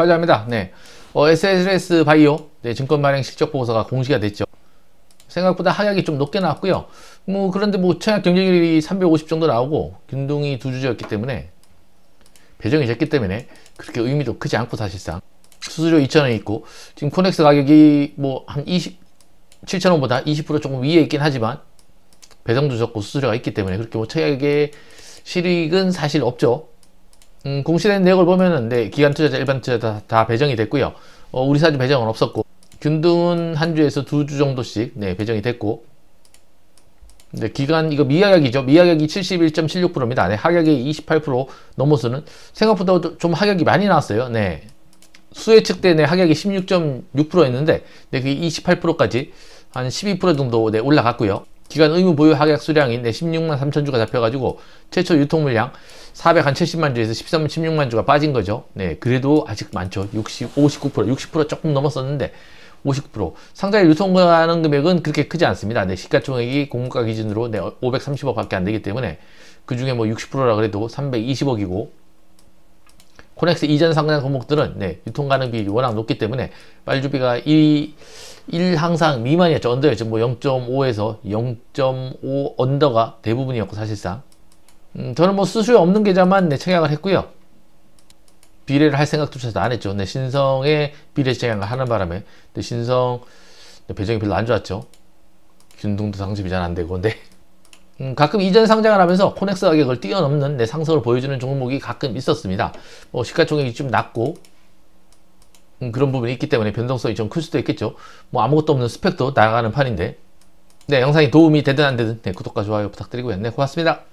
발표합니다. 네. 어, SLS 바이오 네, 증권 발행 실적 보고서가 공시가 됐죠. 생각보다 하약이 좀 높게 나왔고요. 뭐 그런데 뭐 청약 경쟁률이 350 정도 나오고 균등이 두 주제였기 때문에 배정이 됐기 때문에 그렇게 의미도 크지 않고 사실상 수수료 2,000원 있고 지금 코넥스 가격이 뭐 한2 7,000원보다 20% 조금 위에 있긴 하지만 배정도 적고 수수료가 있기 때문에 그렇게 뭐 청약의 실익은 사실 없죠. 음, 공시된 내역을 보면은 네, 기간 투자자, 일반 투자자 다, 다 배정이 됐고요. 어, 우리 사주 배정은 없었고 균등은 한 주에서 두 주 정도씩 네, 배정이 됐고 네, 기간 이거 미하격이죠. 미하격이 71.76%입니다. 네, 하격이 28% 넘어서는 생각보다 좀 하격이 많이 나왔어요. 네. 수혜측 때내 네, 하격이 16.6%였는데 네, 그게 28%까지 한 12% 정도 네, 올라갔고요. 기간 의무 보유 하객 수량인 16만 3천 주가 잡혀가지고 최초 유통 물량 470만 주에서 13만 16만 주가 빠진 거죠. 네, 그래도 아직 많죠. 60, 59%, 60% 조금 넘었었는데 59%. 상자에 유통하는 금액은 그렇게 크지 않습니다. 네, 시가총액이 공급가 기준으로 네, 530억 밖에 안 되기 때문에 그 중에 뭐 60%라 그래도 320억이고 코넥스 이전 상장 종목들은 네, 유통 가능 비율이 워낙 높기 때문에 빨주비가 이 1항상 미만이었죠. 언더였죠. 뭐 0.5에서 0.5 언더가 대부분이었고 사실상 음, 저는 뭐 수수료 없는 계좌만 네, 청약을 했고요. 비례를 할 생각조차도 안 했죠. 네, 신성의 비례 청약을 하는 바람에 네, 신성 네, 배정이 별로 안 좋았죠. 균등도 상집이 잘안 되고 근데 네. 음, 가끔 이전 상장을 하면서 코넥스 가격을 뛰어넘는 내 상승을 보여주는 종목이 가끔 있었습니다. 뭐 시가총액이 좀 낮고 음, 그런 부분이 있기 때문에 변동성이 좀 클 수도 있겠죠. 뭐 아무것도 없는 스펙도 나가는 아 판인데 네 영상이 도움이 되든 안 되든 네, 구독과 좋아요 부탁드리고요. 네 고맙습니다.